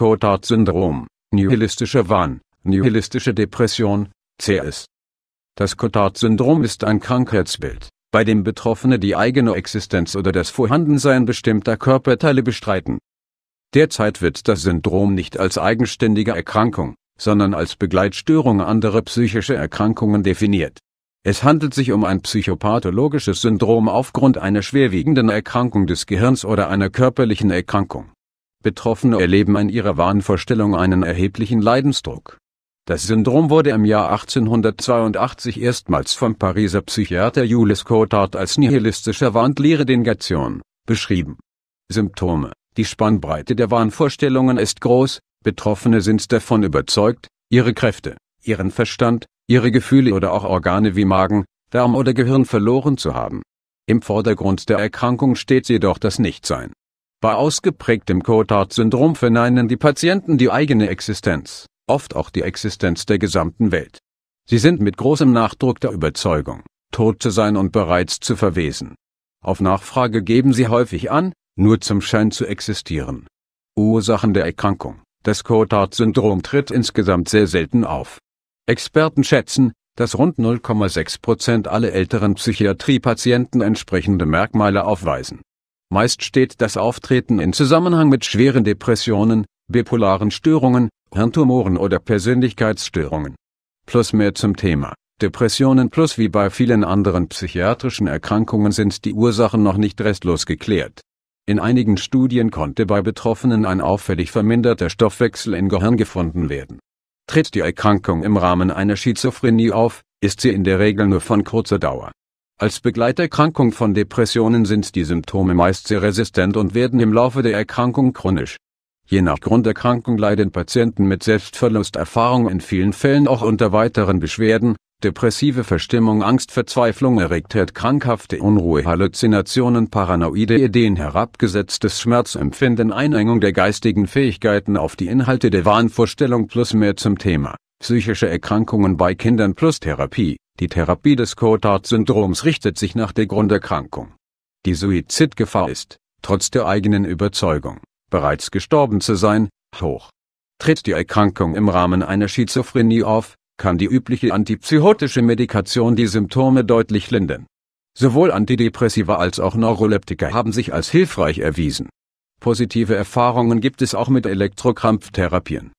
Cotard-Syndrom, nihilistischer Wahn, nihilistische Depression, CS. Das Cotard-Syndrom ist ein Krankheitsbild, bei dem Betroffene die eigene Existenz oder das Vorhandensein bestimmter Körperteile bestreiten. Derzeit wird das Syndrom nicht als eigenständige Erkrankung, sondern als Begleitstörung anderer psychischer Erkrankungen definiert. Es handelt sich um ein psychopathologisches Syndrom aufgrund einer schwerwiegenden Erkrankung des Gehirns oder einer körperlichen Erkrankung. Betroffene erleben in ihrer Wahnvorstellung einen erheblichen Leidensdruck. Das Syndrom wurde im Jahr 1882 erstmals vom Pariser Psychiater Jules Cotard als nihilistischer Wahnlehre Negation beschrieben. Symptome Die Spannbreite der Wahnvorstellungen ist groß, Betroffene sind davon überzeugt, ihre Kräfte, ihren Verstand, ihre Gefühle oder auch Organe wie Magen, Darm oder Gehirn verloren zu haben. Im Vordergrund der Erkrankung steht jedoch das Nichtsein. Bei ausgeprägtem Cotard-Syndrom verneinen die Patienten die eigene Existenz, oft auch die Existenz der gesamten Welt. Sie sind mit großem Nachdruck der Überzeugung, tot zu sein und bereits zu verwesen. Auf Nachfrage geben sie häufig an, nur zum Schein zu existieren. Ursachen der Erkrankung. Das Cotard-Syndrom tritt insgesamt sehr selten auf. Experten schätzen, dass rund 0,6 Prozent aller älteren Psychiatriepatienten entsprechende Merkmale aufweisen. Meist steht das Auftreten in Zusammenhang mit schweren Depressionen, bipolaren Störungen, Hirntumoren oder Persönlichkeitsstörungen. Plus mehr zum Thema. Depressionen plus wie bei vielen anderen psychiatrischen Erkrankungen sind die Ursachen noch nicht restlos geklärt. In einigen Studien konnte bei Betroffenen ein auffällig verminderter Stoffwechsel im Gehirn gefunden werden. Tritt die Erkrankung im Rahmen einer Schizophrenie auf, ist sie in der Regel nur von kurzer Dauer. Als Begleiterkrankung von Depressionen sind die Symptome meist sehr resistent und werden im Laufe der Erkrankung chronisch. Je nach Grunderkrankung leiden Patienten mit Selbstverlusterfahrung in vielen Fällen auch unter weiteren Beschwerden, depressive Verstimmung, Angst, Verzweiflung, Erregtheit, e krankhafte Unruhe, Halluzinationen, paranoide Ideen, herabgesetztes Schmerzempfinden, Einengung der geistigen Fähigkeiten auf die Inhalte der Wahnvorstellung plus mehr zum Thema psychische Erkrankungen bei Kindern plus Therapie. Die Therapie des Cotard-Syndroms richtet sich nach der Grunderkrankung. Die Suizidgefahr ist, trotz der eigenen Überzeugung, bereits gestorben zu sein, hoch. Tritt die Erkrankung im Rahmen einer Schizophrenie auf, kann die übliche antipsychotische Medikation die Symptome deutlich lindern. Sowohl Antidepressiva als auch Neuroleptika haben sich als hilfreich erwiesen. Positive Erfahrungen gibt es auch mit Elektrokrampftherapien.